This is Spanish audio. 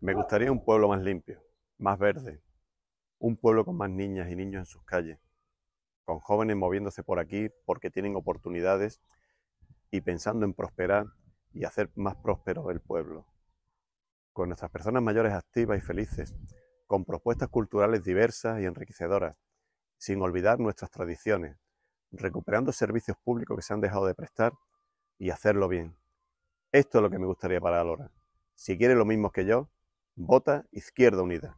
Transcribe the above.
Me gustaría un pueblo más limpio, más verde, un pueblo con más niñas y niños en sus calles, con jóvenes moviéndose por aquí porque tienen oportunidades y pensando en prosperar y hacer más próspero el pueblo, con nuestras personas mayores activas y felices, con propuestas culturales diversas y enriquecedoras, sin olvidar nuestras tradiciones, recuperando servicios públicos que se han dejado de prestar y hacerlo bien. Esto es lo que me gustaría para Alora. Si quiere lo mismo que yo, Bota Izquierda Unida.